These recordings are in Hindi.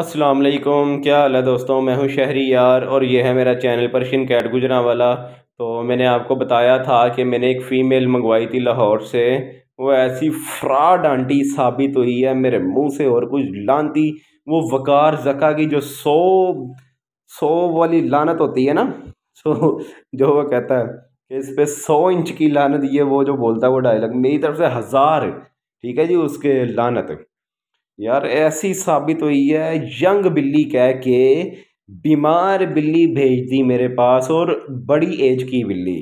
अस्सलाम वालेकुम क्या हाल है दोस्तों मैं हूं शहरी यार और यह है मेरा चैनल परशिन कैट गुजरा वाला तो मैंने आपको बताया था कि मैंने एक फ़ीमेल मंगवाई थी लाहौर से वो ऐसी फ्रॉड आंटी साबित हुई है मेरे मुंह से और कुछ लानती वो वकार जका की जो सौ सौ वाली लानत होती है ना सो जो वो कहता है कि इस पर सौ इंच की लानत ये वो जो बोलता है वो डायलॉग मेरी तरफ से हज़ार ठीक है जी उसके लानत यार ऐसी साबित हुई है यंग बिल्ली कह के बीमार बिल्ली भेज दी मेरे पास और बड़ी एज की बिल्ली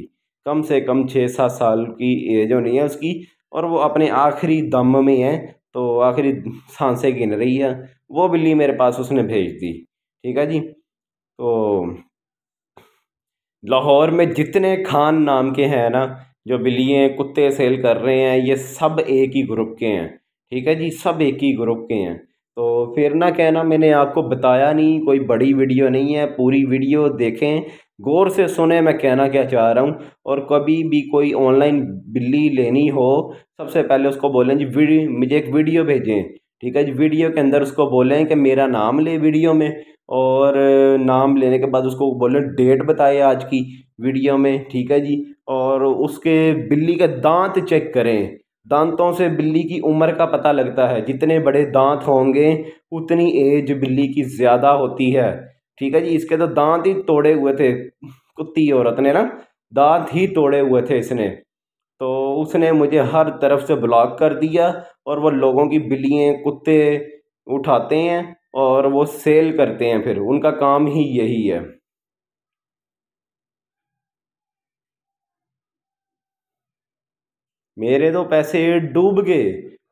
कम से कम छः सात साल की एज होनी है उसकी और वो अपने आखिरी दम में है तो आखिरी सांसें गिन रही है वो बिल्ली मेरे पास उसने भेज दी ठीक है जी तो लाहौर में जितने खान नाम के हैं ना जो बिल्ली कुत्ते सेल कर रहे हैं ये सब एक ही ग्रुप के हैं ठीक है जी सब एक ही ग्रुप के हैं तो फिर ना कहना मैंने आपको बताया नहीं कोई बड़ी वीडियो नहीं है पूरी वीडियो देखें गौर से सुने मैं कहना क्या चाह रहा हूँ और कभी भी कोई ऑनलाइन बिल्ली लेनी हो सबसे पहले उसको बोलें जी वीडियो मुझे एक वीडियो भेजें ठीक है जी वीडियो के अंदर उसको बोलें कि मेरा नाम ले वीडियो में और नाम लेने के बाद उसको बोलें डेट बताए आज की वीडियो में ठीक है जी और उसके बिल्ली का दांत चेक करें दांतों से बिल्ली की उम्र का पता लगता है जितने बड़े दांत होंगे उतनी एज बिल्ली की ज़्यादा होती है ठीक है जी इसके तो दांत ही तोड़े हुए थे कुत्ती औरत ने ना दांत ही तोड़े हुए थे इसने तो उसने मुझे हर तरफ से ब्लॉक कर दिया और वो लोगों की बिल्लियाँ कुत्ते उठाते हैं और वो सेल करते हैं फिर उनका काम ही यही है मेरे तो पैसे डूब गए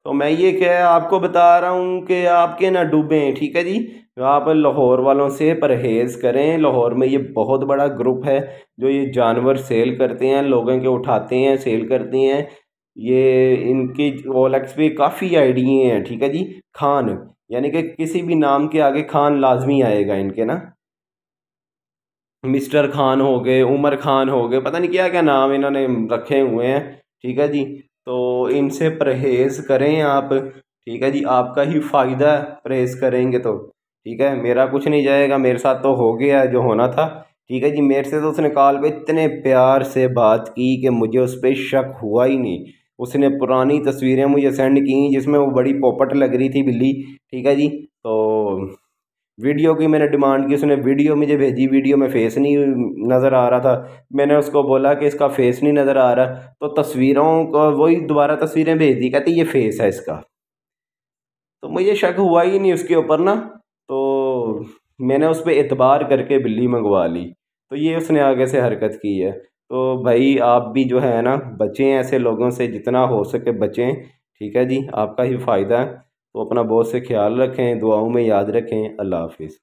तो मैं ये क्या आपको बता रहा हूँ कि आपके ना डूबें ठीक है जी आप लाहौर वालों से परहेज़ करें लाहौर में ये बहुत बड़ा ग्रुप है जो ये जानवर सेल करते हैं लोगों के उठाते हैं सेल करते हैं ये इनकी ओलेक्स पे काफ़ी आइडिए हैं ठीक है जी खान यानी कि किसी भी नाम के आगे खान लाजमी आएगा इनके ना मिस्टर खान हो गए उमर खान हो गए पता नहीं क्या क्या नाम इन्होंने रखे हुए हैं ठीक है जी तो इनसे परहेज़ करें आप ठीक है जी आपका ही फ़ायदा परहेज़ करेंगे तो ठीक है मेरा कुछ नहीं जाएगा मेरे साथ तो हो गया जो होना था ठीक है जी मेरे से तो उसने कॉल पे इतने प्यार से बात की कि मुझे उस पर शक हुआ ही नहीं उसने पुरानी तस्वीरें मुझे सेंड की जिसमें वो बड़ी पोपट लग रही थी बिल्ली ठीक है जी तो वीडियो की मैंने डिमांड की उसने वीडियो मुझे भेजी वीडियो में फ़ेस नहीं नज़र आ रहा था मैंने उसको बोला कि इसका फ़ेस नहीं नज़र आ रहा तो तस्वीरों को वही दोबारा तस्वीरें भेज दी कहती ये फ़ेस है इसका तो मुझे शक हुआ ही नहीं उसके ऊपर ना तो मैंने उस पर एतबार करके बिल्ली मंगवा ली तो ये उसने आगे से हरकत की है तो भाई आप भी जो है ना बचें ऐसे लोगों से जितना हो सके बचें ठीक है जी आपका ही फ़ायदा है तो अपना बहुत से ख्याल रखें दुआओं में याद रखें अल्लाह हाफिज़